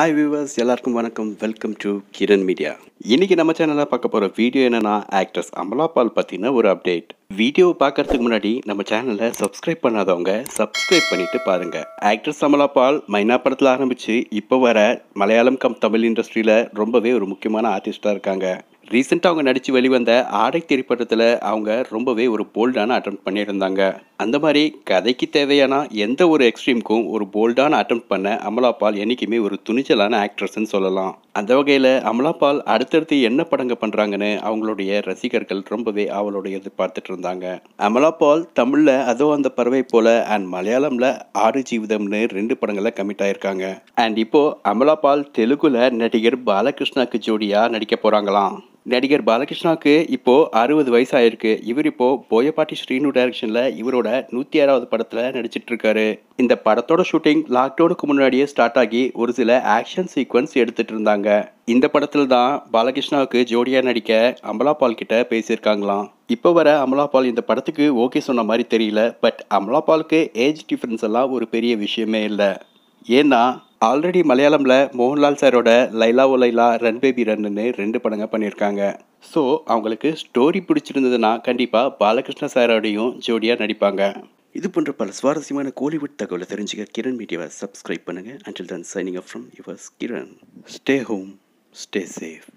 hi viewers எல்லாருக்கும் வணக்கம் welcome to Kiran media இன்றைக்கி நம்ம சேனலில் பார்க்க போகிற வீடியோ என்னென்னா ஆக்ட்ரஸ் அமலா பால் பற்றின ஒரு அப்டேட் வீடியோ பார்க்கறதுக்கு முன்னாடி நம்ம சேனலை சப்ஸ்கிரைப் பண்ணாதவங்க சப்ஸ்கிரைப் பண்ணிட்டு பாருங்கள் ஆக்ட்ரஸ் அமலா பால் மைனா படத்தில் ஆரம்பித்து இப்போ வர மலையாளம் கம் தமிழ் இண்டஸ்ட்ரியில் ரொம்பவே ஒரு முக்கியமான ஆர்டிஸ்ட்டாக இருக்காங்க ரீசெண்டாக அவங்க நடித்து வெளிவந்த ஆடை திரைப்படத்தில் அவங்க ரொம்பவே ஒரு போல்டான அட்டம் பண்ணியிருந்தாங்க அந்த மாதிரி கதைக்கு தேவையான எந்த ஒரு எக்ஸ்ட்ரீமுக்கும் ஒரு போல்டான அட்டம் பண்ண அமலா பால் என்றைக்குமே ஒரு துணிச்சலான ஆக்ட்ரஸ்ன்னு சொல்லலாம் அந்த வகையில் அமலா பால் அடுத்தடுத்து என்ன படங்க பண்ணுறாங்கன்னு அவங்களுடைய ரசிகர்கள் ரொம்பவே அவளுடைய எதிர்பார்த்துட்டு இருந்தாங்க அமலா பால் தமிழில் அதோ அந்த பறவை போல அண்ட் மலையாளமில் ஆறு ஜீவிதம்னு ரெண்டு படங்களில் கமிட் ஆகியிருக்காங்க அண்ட் இப்போது அமலா பால் தெலுங்குல நடிகர் பாலகிருஷ்ணாக்கு ஜோடியாக நடிக்க போகிறாங்களாம் நடிகர் பாலகிருஷ்ணாவுக்கு இப்போது அறுபது வயசு ஆயிருக்கு இவர் இப்போது போயப்பாட்டி ஸ்ரீனு டைரக்ஷனில் இவரோட நூற்றி ஆறாவது படத்தில் நடிச்சிட்ருக்காரு இந்த படத்தோட ஷூட்டிங் லாக்டவுனுக்கு முன்னாடியே ஸ்டார்ட் ஆகி ஒரு சில ஆக்ஷன் சீக்வன்ஸ் எடுத்துகிட்டு இருந்தாங்க இந்த படத்தில் தான் பாலகிருஷ்ணாவுக்கு ஜோடியாக நடிக்க அமலா பால் கிட்ட பேசியிருக்காங்களாம் இப்போ வர அமலா பால் இந்த படத்துக்கு ஓகே சொன்ன மாதிரி தெரியல பட் அமலா பாலுக்கு ஏஜ் டிஃப்ரென்ஸ் எல்லாம் ஒரு பெரிய விஷயமே இல்லை ஏன்னா ஆல்ரெடி மலையாளமில் மோகன்லால் சாரோட Laila O Laila run baby run ரெண்டு படங்க பண்ணியிருக்காங்க ஸோ அவங்களுக்கு ஸ்டோரி பிடிச்சிருந்ததுன்னா கண்டிப்பாக பாலகிருஷ்ண சாரோடையும் ஜோடியாக நடிப்பாங்க இது போன்ற பல சுவாரஸ்யமான கோலிவுட் தகவலை தெரிஞ்சுக்க கிரண் மீடியாவை சப்ஸ்கிரைப் பண்ணுங்கள் until then signing up from yours Kiran stay home stay safe